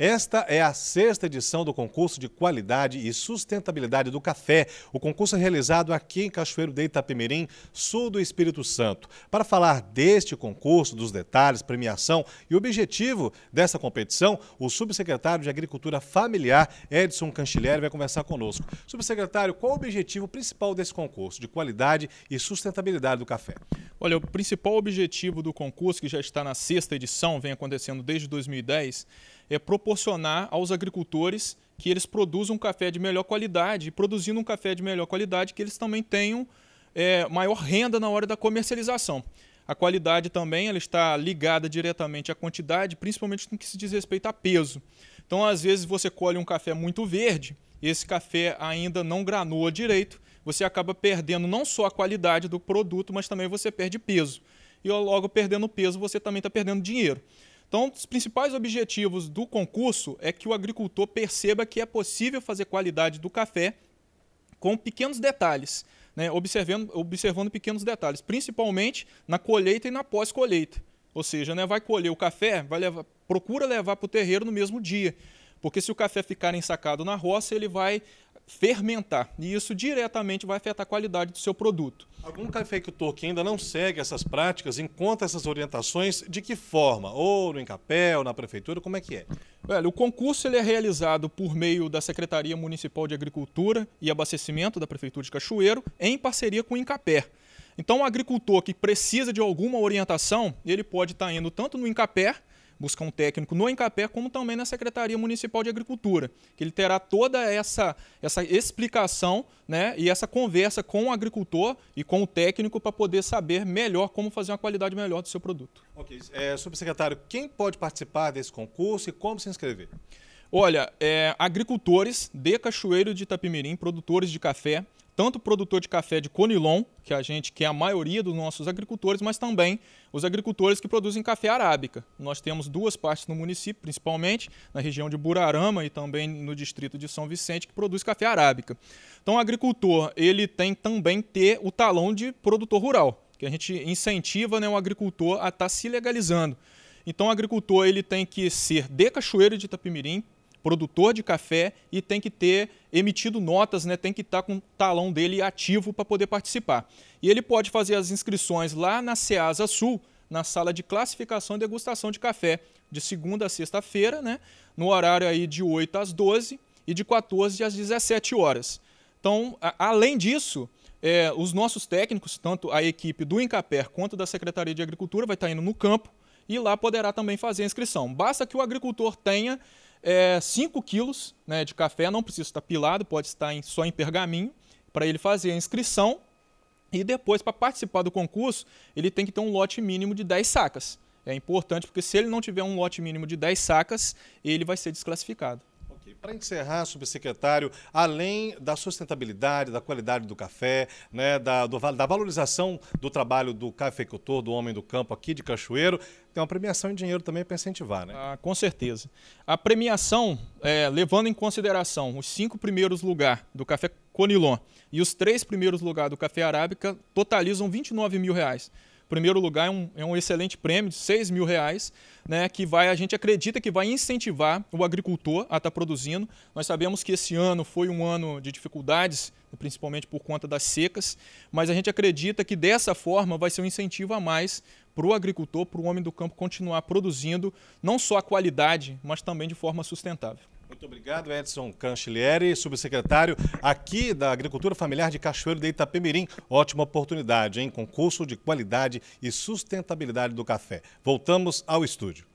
Esta é a sexta edição do concurso de qualidade e sustentabilidade do café. O concurso é realizado aqui em Cachoeiro de Itapemirim, sul do Espírito Santo. Para falar deste concurso, dos detalhes, premiação e objetivo dessa competição, o subsecretário de Agricultura Familiar, Edson Canchileri, vai conversar conosco. Subsecretário, qual o objetivo principal desse concurso de qualidade e sustentabilidade do café? Olha, o principal objetivo do concurso, que já está na sexta edição, vem acontecendo desde 2010, é proporcionar aos agricultores que eles produzam um café de melhor qualidade, e produzindo um café de melhor qualidade, que eles também tenham é, maior renda na hora da comercialização. A qualidade também ela está ligada diretamente à quantidade, principalmente no que se diz respeito a peso. Então, às vezes, você colhe um café muito verde, esse café ainda não granou direito, você acaba perdendo não só a qualidade do produto, mas também você perde peso. E logo perdendo peso, você também está perdendo dinheiro. Então, os principais objetivos do concurso é que o agricultor perceba que é possível fazer qualidade do café com pequenos detalhes, né? observando, observando pequenos detalhes, principalmente na colheita e na pós-colheita. Ou seja, né, vai colher o café, vai levar, procura levar para o terreiro no mesmo dia. Porque se o café ficar ensacado na roça, ele vai fermentar. E isso diretamente vai afetar a qualidade do seu produto. Algum cafeicultor que ainda não segue essas práticas encontra essas orientações de que forma? Ou no Encapé ou na prefeitura, como é que é? Velho, o concurso ele é realizado por meio da Secretaria Municipal de Agricultura e Abastecimento da Prefeitura de Cachoeiro, em parceria com o Encapé. Então, o agricultor que precisa de alguma orientação, ele pode estar tá indo tanto no Incapé buscar um técnico no Encapé, como também na Secretaria Municipal de Agricultura, que ele terá toda essa, essa explicação né, e essa conversa com o agricultor e com o técnico para poder saber melhor como fazer uma qualidade melhor do seu produto. Ok. É, subsecretário, quem pode participar desse concurso e como se inscrever? Olha, é, agricultores de Cachoeiro de Itapimirim, produtores de café, tanto o produtor de café de Conilon, que a gente que é a maioria dos nossos agricultores, mas também os agricultores que produzem café arábica. Nós temos duas partes no município, principalmente na região de Burarama e também no distrito de São Vicente, que produz café arábica. Então, o agricultor ele tem também ter o talão de produtor rural, que a gente incentiva né, o agricultor a estar tá se legalizando. Então, o agricultor ele tem que ser de Cachoeira de Itapimirim, produtor de café e tem que ter emitido notas, né? tem que estar tá com o talão dele ativo para poder participar. E ele pode fazer as inscrições lá na Ceasa Sul, na sala de classificação e degustação de café, de segunda a sexta-feira, né? no horário aí de 8 às 12 e de 14 às 17 horas. Então, além disso, é, os nossos técnicos, tanto a equipe do Incaper quanto da Secretaria de Agricultura, vai estar tá indo no campo e lá poderá também fazer a inscrição. Basta que o agricultor tenha é, 5 quilos né, de café, não precisa estar pilado, pode estar em, só em pergaminho, para ele fazer a inscrição. E depois, para participar do concurso, ele tem que ter um lote mínimo de 10 sacas. É importante porque se ele não tiver um lote mínimo de 10 sacas, ele vai ser desclassificado. Para encerrar, subsecretário, além da sustentabilidade, da qualidade do café, né, da, do, da valorização do trabalho do cafeicultor, do homem do campo aqui de Cachoeiro, tem uma premiação em dinheiro também para incentivar, né? Ah, com certeza. A premiação, é, levando em consideração os cinco primeiros lugares do café Conilon e os três primeiros lugares do café Arábica, totalizam 29 mil reais primeiro lugar é um, é um excelente prêmio de 6 mil reais, né, que vai, a gente acredita que vai incentivar o agricultor a estar tá produzindo. Nós sabemos que esse ano foi um ano de dificuldades, principalmente por conta das secas, mas a gente acredita que dessa forma vai ser um incentivo a mais para o agricultor, para o homem do campo continuar produzindo não só a qualidade, mas também de forma sustentável. Muito obrigado, Edson Canchilieri, subsecretário aqui da Agricultura Familiar de Cachoeiro de Itapemirim. Ótima oportunidade, hein? Concurso de qualidade e sustentabilidade do café. Voltamos ao estúdio.